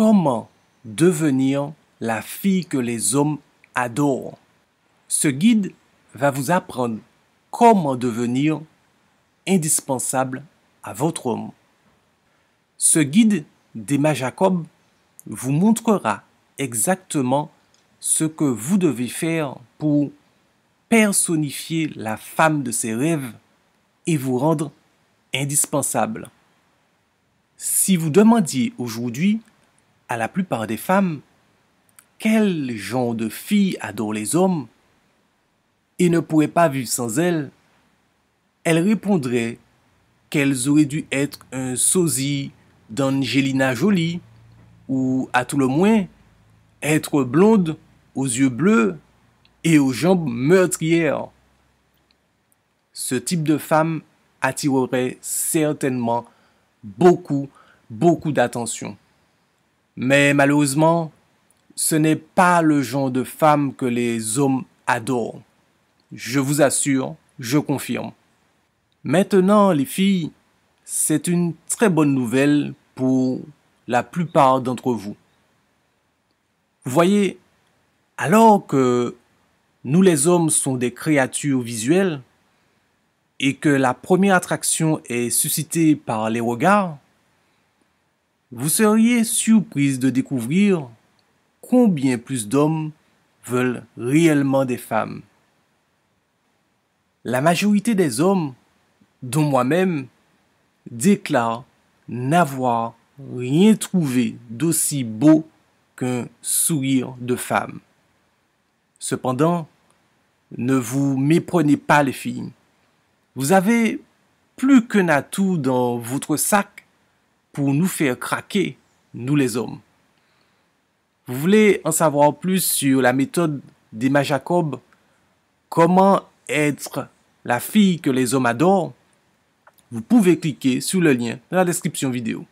comment devenir la fille que les hommes adorent. Ce guide va vous apprendre comment devenir indispensable à votre homme. Ce guide d'Emma Jacob vous montrera exactement ce que vous devez faire pour personnifier la femme de ses rêves et vous rendre indispensable. Si vous demandiez aujourd'hui à la plupart des femmes quel genre de fille adore les hommes et ne pourrait pas vivre sans elles Elles répondraient qu'elles auraient dû être un sosie d'Angelina Jolie ou à tout le moins être blonde aux yeux bleus et aux jambes meurtrières. Ce type de femme attirerait certainement beaucoup, beaucoup d'attention. Mais malheureusement, ce n'est pas le genre de femme que les hommes adorent. Je vous assure, je confirme. Maintenant, les filles, c'est une très bonne nouvelle pour la plupart d'entre vous. Vous voyez, alors que nous les hommes sommes des créatures visuelles et que la première attraction est suscitée par les regards, vous seriez surprise de découvrir combien plus d'hommes veulent réellement des femmes. La majorité des hommes, dont moi-même, déclarent n'avoir rien trouvé d'aussi beau qu'un sourire de femme. Cependant, ne vous méprenez pas les filles. Vous avez plus qu'un atout dans votre sac pour nous faire craquer, nous les hommes. Vous voulez en savoir plus sur la méthode d'Emma Jacob Comment être la fille que les hommes adorent Vous pouvez cliquer sur le lien dans la description vidéo.